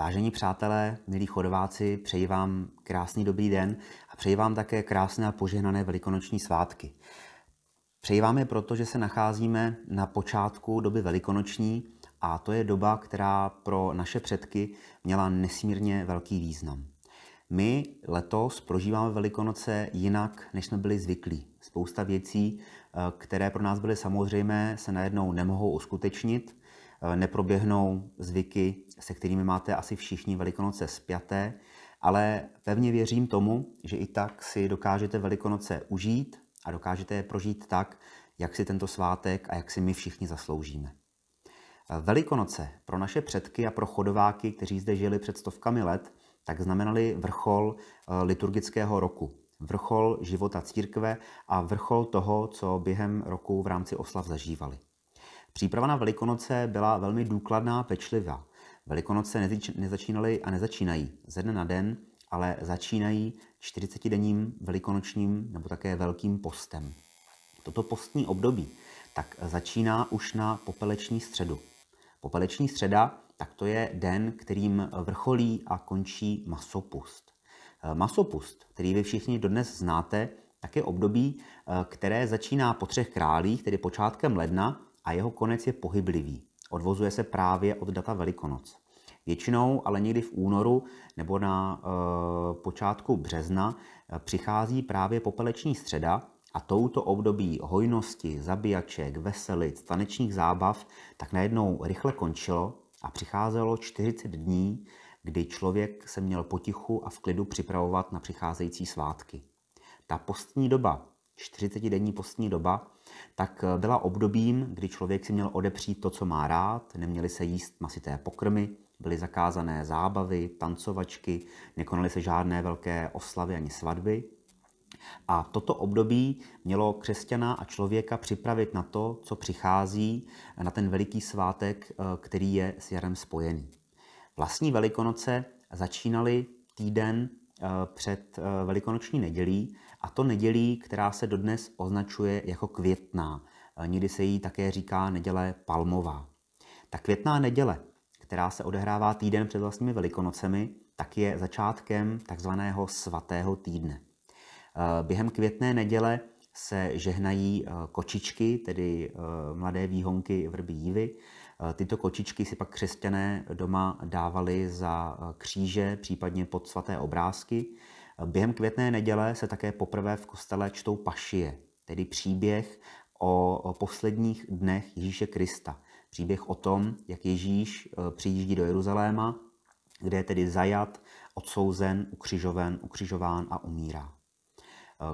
Vážení přátelé, milí chodováci, přeji vám krásný dobrý den a přeji vám také krásné a požehnané velikonoční svátky. Přeji vám je proto, že se nacházíme na počátku doby velikonoční a to je doba, která pro naše předky měla nesmírně velký význam. My letos prožíváme Velikonoce jinak, než jsme byli zvyklí. Spousta věcí, eh, které pro nás byly samozřejmé, se najednou nemohou uskutečnit Eh, neproběhnou zvyky, se kterými máte asi všichni Velikonoce spjaté, ale pevně věřím tomu, že i tak si dokážete Velikonoce užít a dokážete je prožít tak, jak si tento svátek a jak si my všichni zasloužíme. Eh, Velikonoce pro naše předky a pro chodováky, kteří zde žili před stovkami let, tak znamenaly vrchol eh, liturgického roku, vrchol života církve a vrchol toho, co během roku v rámci oslav zažívali. Příprava na Velikonoce byla velmi důkladná a pečlivá. Velikonoce nezač- nezačínaly a nezačínají ze dne na den, ale začínají 40-denním velikonočním nebo také velkým postem. Toto postní období tak začíná už na popeleční středu. Popeleční středa, tak to je den, kterým vrcholí a končí masopust. E, masopust, který vy všichni dodnes znáte, tak je období, e, které začíná po třech králích, tedy počátkem ledna a jeho konec je pohyblivý. Odvozuje se právě od data Velikonoc. Většinou, ale někdy v únoru nebo na e, počátku března e, přichází právě popeleční středa a touto období hojnosti, zabíjaček, veselic, tanečních zábav tak najednou rychle končilo a přicházelo 40 dní, kdy člověk se měl potichu a v klidu připravovat na přicházející svátky. Ta postní doba 40-denní postní doba, tak eh, byla obdobím, kdy člověk si měl odepřít to, co má rád, neměli se jíst masité pokrmy, byly zakázané zábavy, tancovačky, nekonaly se žádné velké oslavy ani svatby. A toto období mělo křesťana a člověka připravit na to, co přichází eh, na ten veliký svátek, eh, který je s jarem spojený. Vlastní velikonoce začínaly týden Eh, před eh, velikonoční nedělí, a to nedělí, která se dodnes označuje jako květná. Eh, někdy se jí také říká neděle palmová. Ta květná neděle, která se odehrává týden před vlastními velikonocemi, tak je začátkem takzvaného svatého týdne. Během květné neděle se žehnají kočičky, tedy mladé výhonky vrby jívy, Tyto kočičky si pak křesťané doma dávali za eh, kříže, případně pod svaté obrázky. Eh, během květné neděle se také poprvé v kostele čtou pašie, tedy příběh o posledních dnech Ježíše Krista. Příběh o tom, jak Ježíš eh, přijíždí do Jeruzaléma, kde je tedy zajat, odsouzen, ukřižoven, ukřižován a umírá.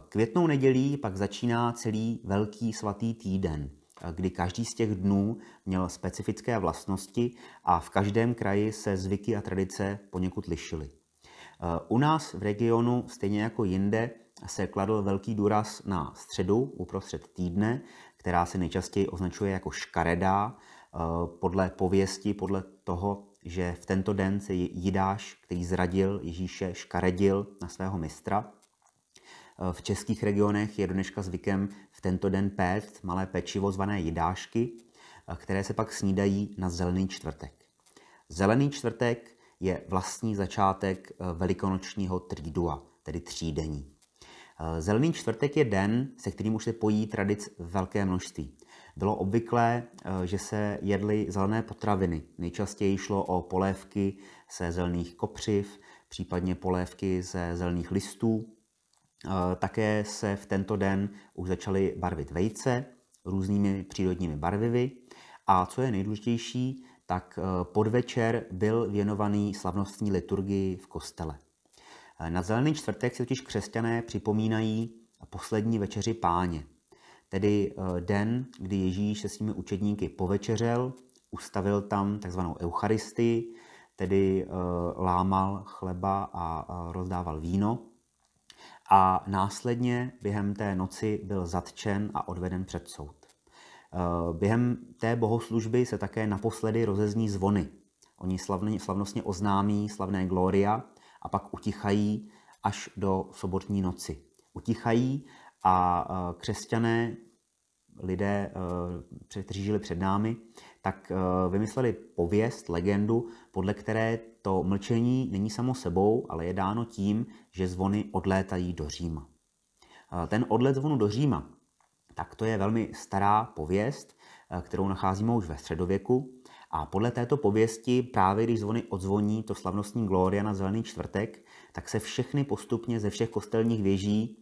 Květnou nedělí pak začíná celý velký svatý týden – Eh, kdy každý z těch dnů měl specifické vlastnosti a v každém kraji se zvyky a tradice poněkud lišily. Eh, u nás v regionu, stejně jako jinde, se kladl velký důraz na středu uprostřed týdne, která se nejčastěji označuje jako škaredá, eh, podle pověsti, podle toho, že v tento den se Jidáš, který zradil Ježíše, škaredil na svého mistra – Eh, v českých regionech je dneška zvykem v tento den péct malé pečivo zvané jidášky, eh, které se pak snídají na zelený čtvrtek. Zelený čtvrtek je vlastní začátek eh, velikonočního trídua, tedy třídení. Zelený čtvrtek je den, se kterým už se pojí tradic velké množství. Bylo obvyklé, že se jedly zelené potraviny. Nejčastěji šlo o polévky ze zelených kopřiv, případně polévky ze zelených listů. Eh, také se v tento den už začaly barvit vejce různými přírodními barvivy. A co je nejdůležitější, tak eh, podvečer byl věnovaný slavnostní liturgii v kostele. Eh, na zelený čtvrtek si totiž křesťané připomínají poslední večeři páně, tedy den, kdy Ježíš se svými učedníky povečeřel, ustavil tam takzvanou eucharistii, tedy lámal chleba a rozdával víno a následně během té noci byl zatčen a odveden před soud. Eh, během té bohoslužby se také naposledy rozezní zvony. Oni slavnostně oznámí slavné gloria a pak utichají až do sobotní noci. Utichají a eh, křesťané, lidé, eh, kteří žili před námi, tak eh, vymysleli pověst, legendu, podle které to mlčení není samo sebou, ale je dáno tím, že zvony odlétají do Říma. Eh, ten odlet zvonu do Říma, tak to je velmi stará pověst, eh, kterou nacházíme už ve středověku. A podle této pověsti, právě když zvony odzvoní to slavnostní Gloria na Zelený čtvrtek, tak se všechny postupně ze všech kostelních věží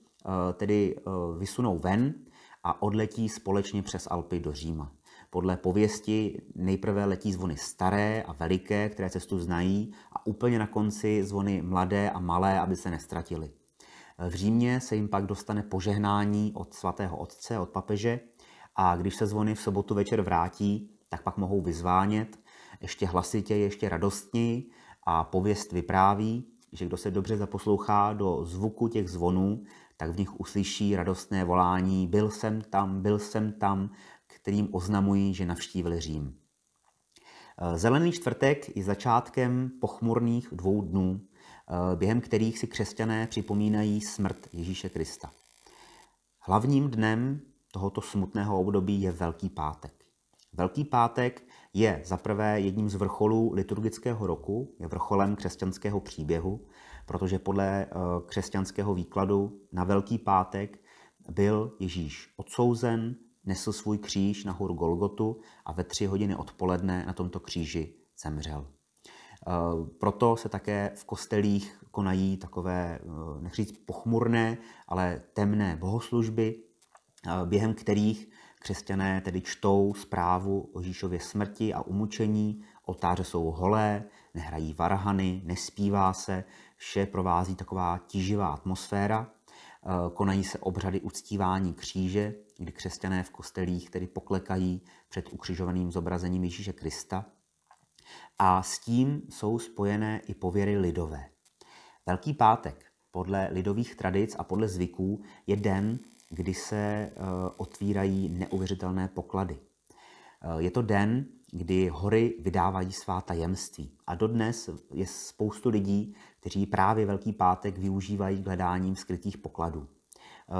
tedy vysunou ven a odletí společně přes Alpy do Říma. Podle pověsti nejprve letí zvony staré a veliké, které cestu znají, a úplně na konci zvony mladé a malé, aby se nestratily. V Římě se jim pak dostane požehnání od svatého otce, od papeže, a když se zvony v sobotu večer vrátí, tak pak mohou vyzvánět ještě hlasitě, ještě radostněji a pověst vypráví, že kdo se dobře zaposlouchá do zvuku těch zvonů, tak v nich uslyší radostné volání byl jsem tam, byl jsem tam kterým oznamují, že navštívili Řím. Eh, zelený čtvrtek je začátkem pochmurných dvou dnů, eh, během kterých si křesťané připomínají smrt Ježíše Krista. Hlavním dnem tohoto smutného období je Velký pátek. Velký pátek je zaprvé jedním z vrcholů liturgického roku, je vrcholem křesťanského příběhu, protože podle eh, křesťanského výkladu na Velký pátek byl Ježíš odsouzen, nesl svůj kříž nahoru Golgotu a ve tři hodiny odpoledne na tomto kříži zemřel. Eh, proto se také v kostelích konají takové, eh, nechci říct pochmurné, ale temné bohoslužby, eh, během kterých křesťané tedy čtou zprávu o Ježíšově smrti a umučení, otáře jsou holé, nehrají varhany, nespívá se, vše provází taková tíživá atmosféra. Eh, konají se obřady uctívání kříže, kdy křesťané v kostelích tedy poklekají před ukřižovaným zobrazením Ježíše Krista. A s tím jsou spojené i pověry lidové. Velký pátek podle lidových tradic a podle zvyků je den, kdy se eh, otvírají neuvěřitelné poklady. Eh, je to den, kdy hory vydávají svá tajemství. A dodnes je spoustu lidí, kteří právě Velký pátek využívají k hledáním skrytých pokladů.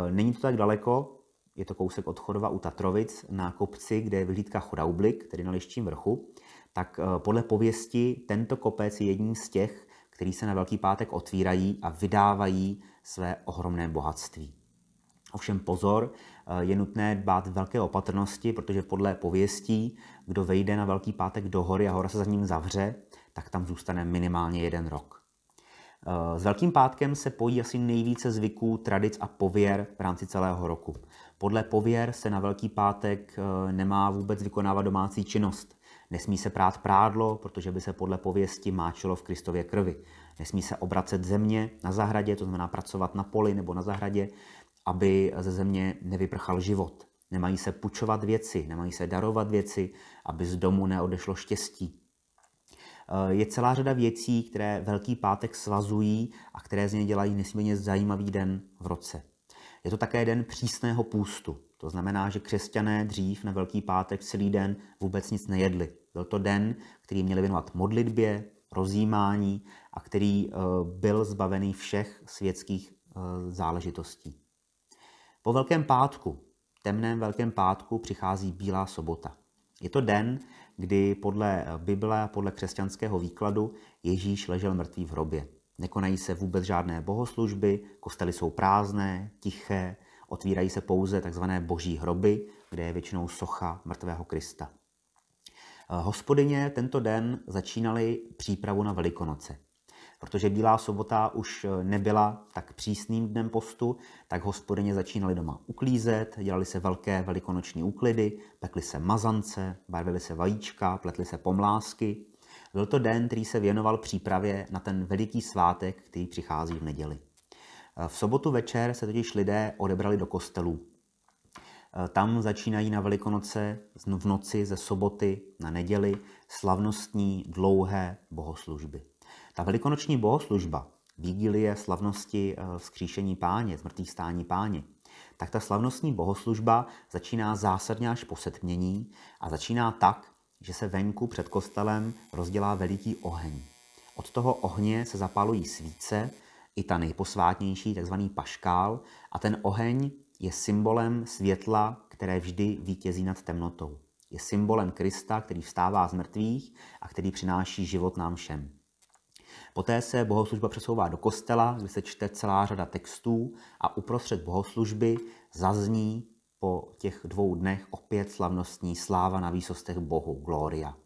E, není to tak daleko, je to kousek od Chodova u Tatrovic na kopci, kde je vyhlídka Chodaublik, tedy na Liščím vrchu, tak e, podle pověsti tento kopec je jedním z těch, který se na Velký pátek otvírají a vydávají své ohromné bohatství. Ovšem pozor, eh, je nutné dbát velké opatrnosti, protože podle pověstí, kdo vejde na Velký pátek do hory a hora se za ním zavře, tak tam zůstane minimálně jeden rok. Eh, s Velkým pátkem se pojí asi nejvíce zvyků, tradic a pověr v rámci celého roku. Podle pověr se na Velký pátek eh, nemá vůbec vykonávat domácí činnost. Nesmí se prát prádlo, protože by se podle pověsti máčelo v Kristově krvi. Nesmí se obracet země na zahradě, to znamená pracovat na poli nebo na zahradě aby ze země nevyprchal život. Nemají se pučovat věci, nemají se darovat věci, aby z domu neodešlo štěstí. Eh, je celá řada věcí, které Velký pátek svazují a které z něj dělají nesmírně zajímavý den v roce. Je to také den přísného půstu. To znamená, že křesťané dřív na Velký pátek celý den vůbec nic nejedli. Byl to den, který měli věnovat modlitbě, rozjímání a který eh, byl zbavený všech světských eh, záležitostí. Po Velkém pátku, temném Velkém pátku, přichází Bílá sobota. Je to den, kdy podle Bible, podle křesťanského výkladu, Ježíš ležel mrtvý v hrobě. Nekonají se vůbec žádné bohoslužby, kostely jsou prázdné, tiché, otvírají se pouze tzv. boží hroby, kde je většinou socha mrtvého Krista. Eh, hospodyně tento den začínaly přípravu na Velikonoce. Protože Bílá sobota už eh, nebyla tak přísným dnem postu, tak hospodyně začínaly doma uklízet, dělali se velké velikonoční úklidy, pekly se mazance, barvily se vajíčka, pletly se pomlásky. Byl to den, který se věnoval přípravě na ten veliký svátek, který přichází v neděli. Eh, v sobotu večer se totiž lidé odebrali do kostelů. Eh, tam začínají na Velikonoce v noci ze soboty na neděli slavnostní dlouhé bohoslužby. Ta velikonoční bohoslužba, vigilie slavnosti eh, vzkříšení páně, zmrtvých stání páně, tak ta slavnostní bohoslužba začíná zásadně až po setmění a začíná tak, že se venku před kostelem rozdělá veliký oheň. Od toho ohně se zapalují svíce, i ta nejposvátnější, takzvaný paškál, a ten oheň je symbolem světla, které vždy vítězí nad temnotou. Je symbolem Krista, který vstává z mrtvých a který přináší život nám všem. Poté se bohoslužba přesouvá do kostela, kde se čte celá řada textů a uprostřed bohoslužby zazní po těch dvou dnech opět slavnostní sláva na výsostech Bohu, Gloria.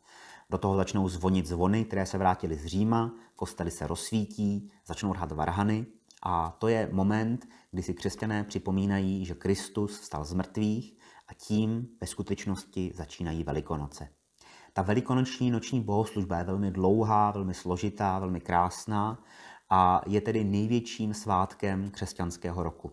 Do toho začnou zvonit zvony, které se vrátily z Říma, kostely se rozsvítí, začnou hrát varhany a to je moment, kdy si křesťané připomínají, že Kristus vstal z mrtvých a tím ve skutečnosti začínají Velikonoce. Ta velikonoční noční bohoslužba je velmi dlouhá, velmi složitá, velmi krásná a je tedy největším svátkem křesťanského roku.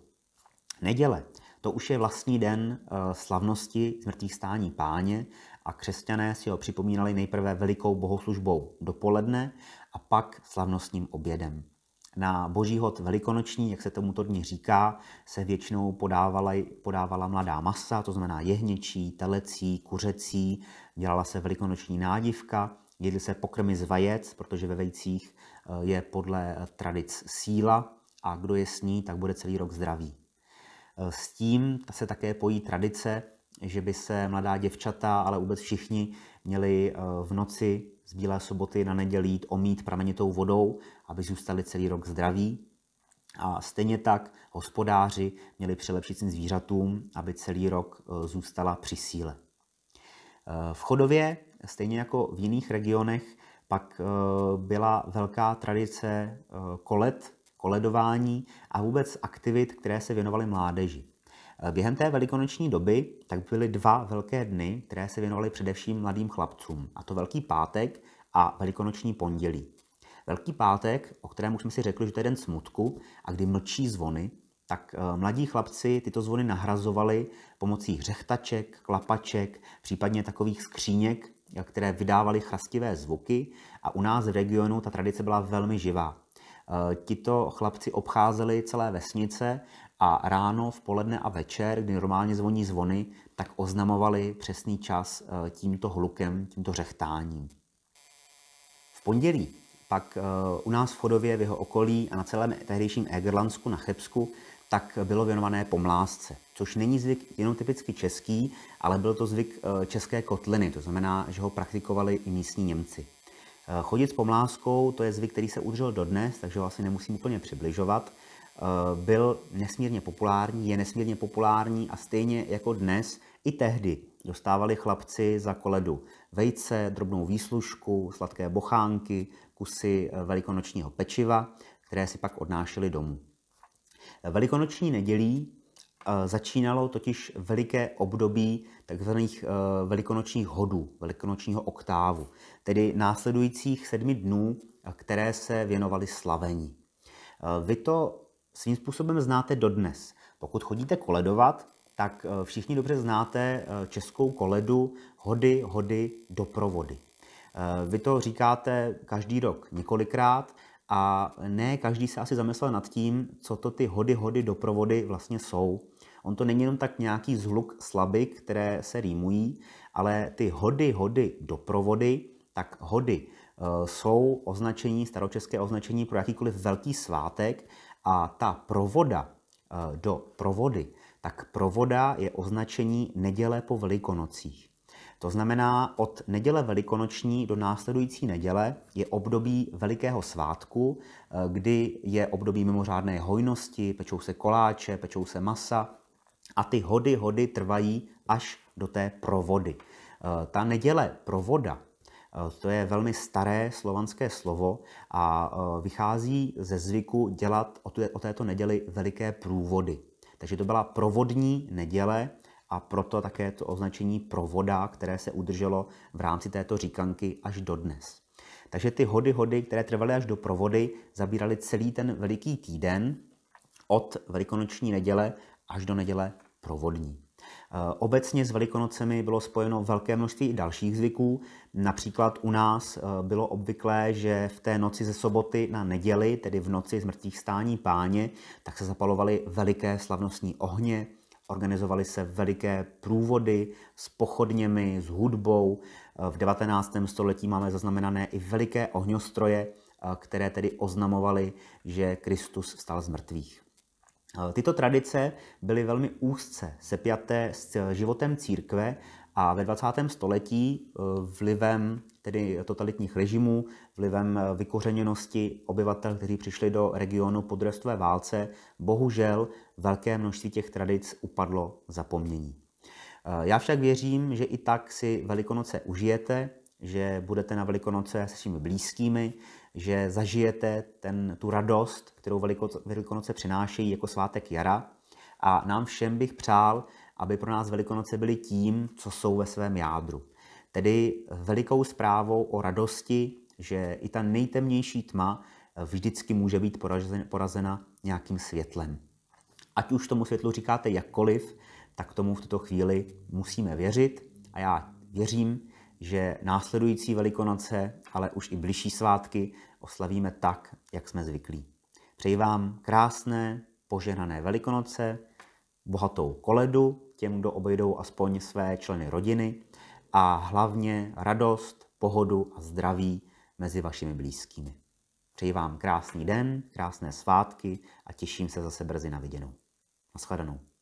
Neděle, to už je vlastní den eh, slavnosti zmrtvých stání páně a křesťané si ho připomínali nejprve velikou bohoslužbou dopoledne a pak slavnostním obědem. Na boží hod velikonoční, jak se to dní říká, se většinou podávala, podávala mladá masa, to znamená jehněčí, telecí, kuřecí, dělala se velikonoční nádivka, jedli se pokrmy z vajec, protože ve vejcích eh, je podle eh, tradic síla a kdo je sní, tak bude celý rok zdravý. Eh, s tím se také pojí tradice, že by se mladá děvčata, ale vůbec všichni měli v noci z Bílé soboty na neděli jít omít pramenitou vodou, aby zůstali celý rok zdraví. A stejně tak hospodáři měli přilepšit svým zvířatům, aby celý rok e, zůstala při síle. E, v Chodově, stejně jako v jiných regionech, pak e, byla velká tradice kolet, koledování a vůbec aktivit, které se věnovaly mládeži. Eh, během té velikonoční doby tak byly dva velké dny, které se věnovaly především mladým chlapcům, a to Velký pátek a Velikonoční pondělí. Velký pátek, o kterém už jsme si řekli, že to je den smutku a kdy mlčí zvony, tak eh, mladí chlapci tyto zvony nahrazovali pomocí hřechtaček, klapaček, případně takových skříněk, které vydávaly chrastivé zvuky a u nás v regionu ta tradice byla velmi živá. Eh, tito chlapci obcházeli celé vesnice a ráno, v poledne a večer, kdy normálně zvoní zvony, tak oznamovali přesný čas eh, tímto hlukem, tímto řechtáním. V pondělí pak eh, u nás v Chodově, v jeho okolí a na celém tehdejším Egerlandsku na Chebsku tak bylo věnované pomlásce, což není zvyk jenom typicky český, ale byl to zvyk eh, české kotliny, to znamená, že ho praktikovali i místní Němci. Chodit s pomláskou, to je zvyk, který se udržel dodnes, takže ho asi nemusím úplně přibližovat – Eh, byl nesmírně populární, je nesmírně populární a stejně jako dnes, i tehdy dostávali chlapci za koledu vejce, drobnou výslušku, sladké bochánky, kusy eh, velikonočního pečiva, které si pak odnášeli domů. Velikonoční nedělí eh, začínalo totiž veliké období takzvaných velikonočních hodů, velikonočního oktávu, tedy následujících sedmi dnů, které se věnovaly slavení. Vy to svým způsobem znáte dodnes. Pokud chodíte koledovat, tak eh, všichni dobře znáte eh, českou koledu hody, hody, doprovody. Eh, vy to říkáte každý rok několikrát a ne každý se asi zamyslel nad tím, co to ty hody, hody, doprovody vlastně jsou. On to není jenom tak nějaký zhluk slaby, které se rýmují, ale ty hody, hody, doprovody, tak hody jsou označení, staročeské označení pro jakýkoliv velký svátek, a ta provoda eh, do provody, tak provoda je označení neděle po velikonocích. To znamená, od neděle velikonoční do následující neděle je období velikého svátku, eh, kdy je období mimořádné hojnosti, pečou se koláče, pečou se masa a ty hody, hody trvají až do té provody. Eh, ta neděle provoda Eh, to je velmi staré slovanské slovo a eh, vychází ze zvyku dělat o této neděli veliké průvody. Takže to byla provodní neděle a proto také to označení provoda, které se udrželo v rámci této říkanky až dodnes. Takže ty hody hody, které trvaly až do provody, zabíraly celý ten veliký týden od velikonoční neděle až do neděle provodní. Eh, obecně s Velikonocemi bylo spojeno velké množství dalších zvyků. Například u nás eh, bylo obvyklé, že v té noci ze soboty na neděli, tedy v noci zmrtvých stání páně, tak se zapalovaly veliké slavnostní ohně, organizovaly se veliké průvody s pochodněmi, s hudbou. Eh, v 19. století máme zaznamenané i veliké ohňostroje, které tedy oznamovaly, že Kristus stal z mrtvých. Eh, tyto tradice byly velmi úzce sepjaté s eh, životem církve a ve 20. století eh, vlivem tedy totalitních režimů, vlivem vykořeněnosti obyvatel, kteří přišli do regionu po druhé válce, bohužel velké množství těch tradic upadlo zapomnění. Já však věřím, že i tak si Velikonoce užijete, že budete na Velikonoce se svými blízkými, že zažijete ten, tu radost, kterou Velikonoce přinášejí jako svátek jara. A nám všem bych přál, aby pro nás Velikonoce byly tím, co jsou ve svém jádru. Tedy velikou zprávou o radosti, že i ta nejtemnější tma vždycky může být porazena nějakým světlem. Ať už tomu světlu říkáte jakkoliv, tak tomu v tuto chvíli musíme věřit. A já věřím, že následující Velikonoce, ale už i bližší svátky oslavíme tak, jak jsme zvyklí. Přeji vám krásné, požehnané Velikonoce, bohatou koledu těm, kdo obejdou aspoň své členy rodiny a hlavně radost, pohodu a zdraví mezi vašimi blízkými. Přeji vám krásný den, krásné svátky a těším se zase brzy na viděnou. Naschledanou.